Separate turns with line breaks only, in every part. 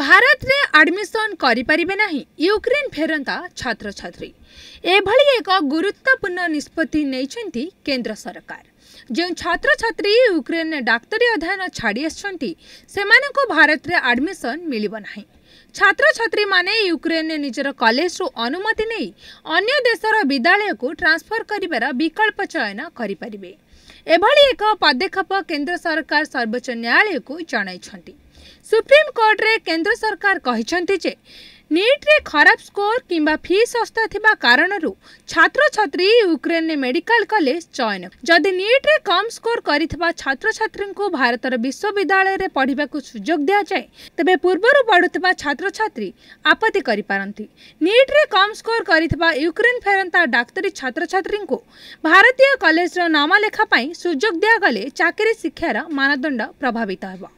भारत रे आडमिसन गरिपारे नै युक्रेन फेर् एक गुरुत्वपूर्ण निष्पत्ति नै केन्द्र सरकार जो छ युक्रेन डाक्तरी अध्ययन छाड़ी को छाडिआसिस भारतले आडमिसन मिल नै छ युक्रेन निजर कलेज रु अनुमति नै अन्य देश विद्यालय को ट्रांसफर गरेर विकल्प चयन गरिपारे एभरि एक पदक्षेप केन्द्र सरकार सर्वोच्च न्यायालय न्यायालयको जाइन्छ ସୁପ୍ରିମକୋର୍ଟରେ କେନ୍ଦ୍ର ସରକାର କହିଛନ୍ତି ଯେ ନିଟ୍ରେ ଖରାପ ସ୍କୋର କିମ୍ବା ଫି ଶସ୍ତା ଥିବା କାରଣରୁ ଛାତ୍ରଛାତ୍ରୀ ୟୁକ୍ରେନରେ ମେଡିକାଲ କଲେଜ ଚୟନ ଯଦି ନିଟ୍ରେ କମ୍ ସ୍କୋର କରିଥିବା ଛାତ୍ରଛାତ୍ରୀଙ୍କୁ ଭାରତର ବିଶ୍ୱବିଦ୍ୟାଳୟରେ ପଢ଼ିବାକୁ ସୁଯୋଗ ଦିଆଯାଏ ତେବେ ପୂର୍ବରୁ ପଢ଼ୁଥିବା ଛାତ୍ରଛାତ୍ରୀ ଆପତ୍ତି କରିପାରନ୍ତି ନିଟ୍ରେ କମ୍ ସ୍କୋର କରିଥିବା ୟୁକ୍ରେନ ଫେରନ୍ତା ଡାକ୍ତରୀ ଛାତ୍ରଛାତ୍ରୀଙ୍କୁ ଭାରତୀୟ କଲେଜର ନାମ ଲେଖା ପାଇଁ ସୁଯୋଗ ଦିଆଗଲେ ଚାକିରି ଶିକ୍ଷାର ମାନଦଣ୍ଡ ପ୍ରଭାବିତ ହେବ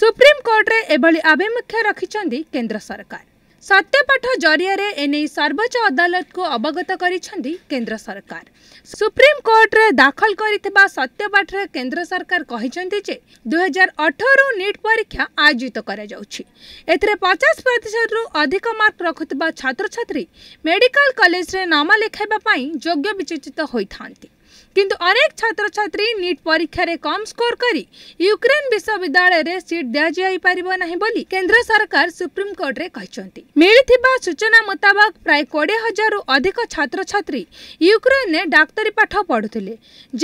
ସୁପ୍ରିମକୋର୍ଟରେ ଏଭଳି ଆଭିମୁଖ୍ୟ ରଖିଛନ୍ତି କେନ୍ଦ୍ର ସରକାର ସତ୍ୟପାଠ ଜରିଆରେ ଏନେଇ ସର୍ବୋଚ୍ଚ ଅଦାଲତକୁ ଅବଗତ କରିଛନ୍ତି କେନ୍ଦ୍ର ସରକାର ସୁପ୍ରିମକୋର୍ଟରେ ଦାଖଲ କରିଥିବା ସତ୍ୟପାଠରେ କେନ୍ଦ୍ର ସରକାର କହିଛନ୍ତି ଯେ ଦୁଇହଜାର ଅଠରରୁ ନିଟ୍ ପରୀକ୍ଷା ଆୟୋଜିତ କରାଯାଉଛି ଏଥିରେ ପଚାଶ ପ୍ରତିଶତରୁ ଅଧିକ ମାର୍କ ରଖୁଥିବା ଛାତ୍ରଛାତ୍ରୀ ମେଡିକାଲ କଲେଜରେ ନାମ ଲେଖାଇବା ପାଇଁ ଯୋଗ୍ୟ ବିଚେଚିତ ହୋଇଥାନ୍ତି କିନ୍ତୁ ଅନେକ ଛାତ୍ରଛାତ୍ରୀ ନିଟ୍ ପରୀକ୍ଷାରେ କମ୍ ସ୍କୋର କରି ୟୁକ୍ରେନ୍ ବିଶ୍ୱବିଦ୍ୟାଳୟରେ ସିଟ୍ ଦିଆଯାଇପାରିବ ନାହିଁ ବୋଲି କେନ୍ଦ୍ର ସରକାର ସୁପ୍ରିମକୋର୍ଟରେ କହିଛନ୍ତି ମିଳିଥିବା ସୂଚନା ମୁତାବକ ପ୍ରାୟ କୋଡ଼ିଏ ହଜାରରୁ ଅଧିକ ଛାତ୍ରଛାତ୍ରୀ ୟୁକ୍ରେନ୍ରେ ଡାକ୍ତରୀ ପାଠ ପଢ଼ୁଥିଲେ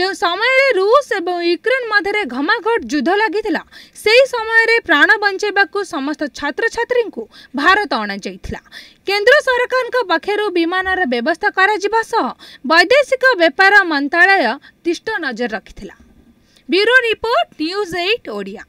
ଯେଉଁ ସମୟରେ ରୁଷ ଏବଂ ୟୁକ୍ରେନ୍ ମଧ୍ୟରେ ଘମାଘୋଟ ଯୁଦ୍ଧ ଲାଗିଥିଲା ସେହି ସମୟରେ ପ୍ରାଣ ବଞ୍ଚାଇବାକୁ ସମସ୍ତ ଛାତ୍ରଛାତ୍ରୀଙ୍କୁ ଭାରତ ଅଣାଯାଇଥିଲା କେନ୍ଦ୍ର ସରକାରଙ୍କ ପକ୍ଷରୁ ବିମାନର ବ୍ୟବସ୍ଥା କରାଯିବା ସହ ବୈଦେଶିକ ବେପାର ମନ୍ତ୍ରୀ ମନ୍ତ୍ରଣାଳୟ ତିଷ୍ଟ ନଜର ରଖିଥିଲା bureau report news eight Odia